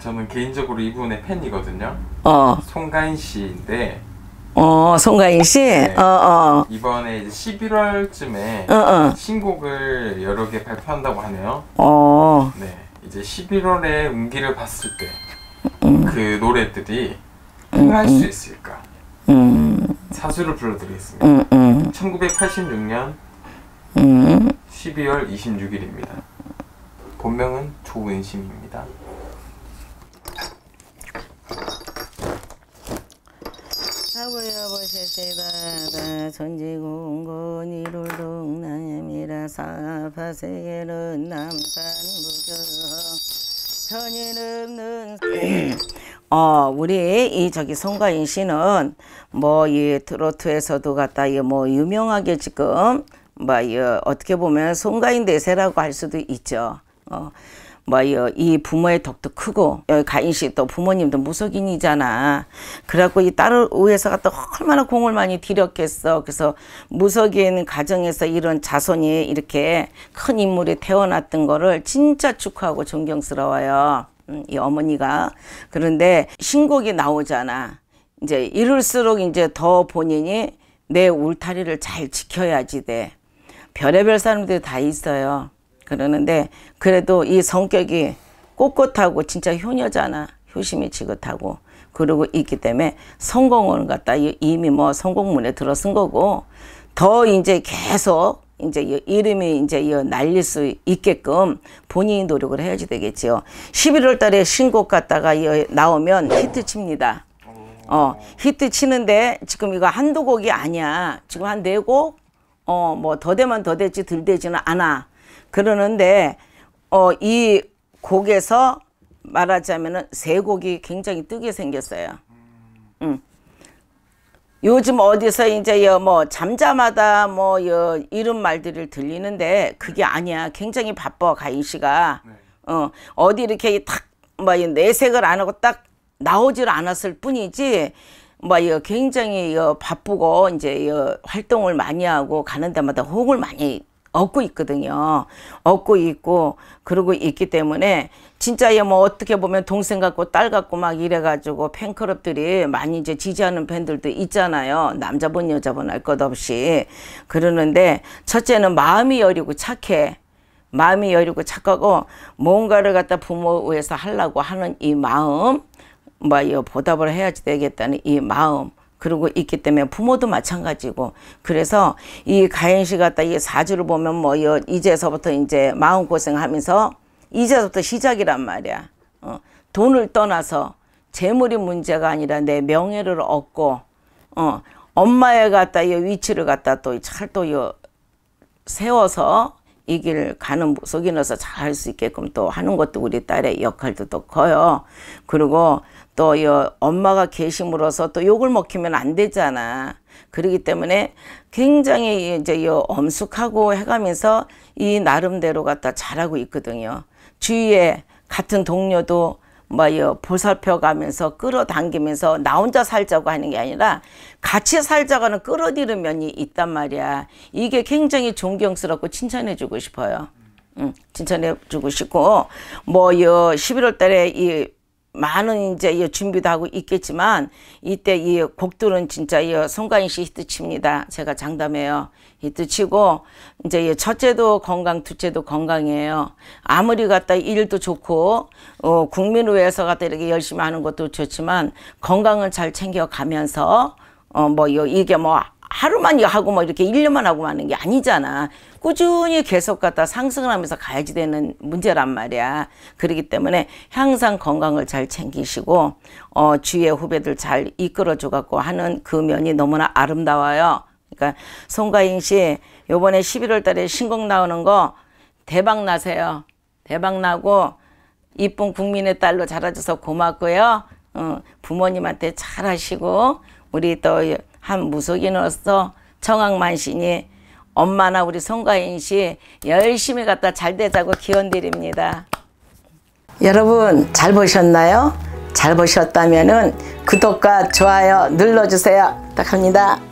저는 개인적으로 이분의 팬이거든요. 어. 송가인 씨인데. 어, 송가인 씨? 네. 어, 어. 이번에 이제 11월쯤에 어, 어. 신곡을 여러 개 발표한다고 하네요. 어. 네. 이제 11월에 운기를 봤을 때, 음. 그 노래들이 흥할 음, 음, 수 있을까? 음. 사수를 불러드리겠습니다. 1986년 12월 26일입니다. 본명은 조은심입니다. 하고여 보실때바다 전지공건이롤동 나야미라 사파세계는 남산무교 천인없는 어, 우리 이 저기 송가인 씨는 뭐 이 트로트에서도 갖다 이뭐 유명하게 지금 뭐 이 어떻게 보면 송가인 대세라고 할 수도 있죠. 어. 뭐이 부모의 덕도 크고 가인씨 또 부모님도 무속인이잖아. 그래갖고 이 딸을 위해서 갖다 얼마나 공을 많이 들였겠어. 그래서 무속인 가정에서 이런 자손이 이렇게 큰 인물이 태어났던 거를 진짜 축하하고 존경스러워요. 음, 이 어머니가. 그런데 신곡이 나오잖아. 이제 이럴수록 이제 더 본인이 내 울타리를 잘 지켜야지 돼. 별의별 사람들이 다 있어요. 그러는데 그래도 이 성격이 꼿꼿하고 진짜 효녀잖아. 효심이 지긋하고 그러고 있기 때문에 성공을 갖다 이미 뭐 성공문에 들어선 거고 더 이제 계속 이제 이름이 이제 날릴 수 있게끔 본인이 노력을 해야지 되겠지요. 11월 달에 신곡 갖다가 나오면 히트 칩니다. 어, 히트 치는데 지금 이거 한두 곡이 아니야. 지금 한 네 곡? 어, 뭐더되면더되지들되지는 않아. 그러는데 어, 이 곡에서 말하자면은 세 곡이 굉장히 뜨게 생겼어요. 음. 요즘 어디서 이제 뭐 잠자마다 뭐 이런 말들을 들리는데 그게 아니야. 굉장히 바빠 가인 씨가 네. 어 어디 이렇게 탁뭐 내색을 안 하고 딱 나오질 않았을 뿐이지 뭐 굉장히 바쁘고 이제 활동을 많이 하고 가는 데마다 호응을 많이 얻고 있거든요. 얻고 있고 그러고 있기 때문에 진짜 얘 뭐 어떻게 보면 동생 같고 딸 같고 막 이래가지고 팬클럽들이 많이 이제 지지하는 팬들도 있잖아요. 남자분 여자분 할 것 없이 그러는데 첫째는 마음이 여리고 착해. 마음이 여리고 착하고 뭔가를 갖다 부모 위해서 하려고 하는 이 마음 뭐이 거 보답을 해야지 되겠다는 이 마음 그러고 있기 때문에 부모도 마찬가지고 그래서 이 가인 씨 같다 이 사주를 보면 뭐 이제서부터 이제 마음 고생하면서 이제서부터 시작이란 말이야. 어, 돈을 떠나서 재물이 문제가 아니라 내 명예를 얻고 어, 엄마의 갖다 이 위치를 갖다 또잘또 세워서 이길 가는 속이어서잘 할 수 있게끔 또 하는 것도 우리 딸의 역할도 또 커요. 그리고 또이 엄마가 계심으로써 또 욕을 먹히면 안 되잖아. 그러기 때문에 굉장히 이제 이 엄숙하고 해가면서 이 나름대로 갖다 잘하고 있거든요. 주위에 같은 동료도 뭐요 보살펴 가면서 끌어당기면서 나 혼자 살자고 하는 게 아니라 같이 살자고 하는 끌어들이는 면이 있단 말이야. 이게 굉장히 존경스럽고 칭찬해 주고 싶어요. 응, 음, 칭찬해 주고 싶고 뭐요 11월 달에 이 많은 이제 준비도 하고 있겠지만 이때 이 곡들은 진짜 이 송가인 씨 히트 칩니다. 제가 장담해요. 히트 치고 이제 이 첫째도 건강, 둘째도 건강이에요. 아무리 갖다 일도 좋고 어 국민을 위해서 갖다 이렇게 열심히 하는 것도 좋지만 건강을잘 챙겨 가면서 어뭐 이게 뭐 하루만 하고 막 뭐 이렇게 일년만 하고 마는게 아니잖아. 꾸준히 계속 갖다 상승을 하면서 가야지 되는 문제란 말이야. 그러기 때문에 항상 건강을 잘 챙기시고 어, 주위의 후배들 잘 이끌어줘 갖고 하는 그 면이 너무나 아름다워요. 그러니까 송가인 씨 요번에 11월 달에 신곡 나오는 거 대박 나세요. 대박 나고 이쁜 국민의 딸로 자라줘서 고맙고요. 어, 부모님한테 잘하시고 우리 또한 무속인으로서 청학만신이 엄마나 우리 송가인씨 열심히 갖다 잘 되자고 기원드립니다. 여러분 잘 보셨나요? 잘 보셨다면 구독과 좋아요 눌러주세요. 부탁합니다.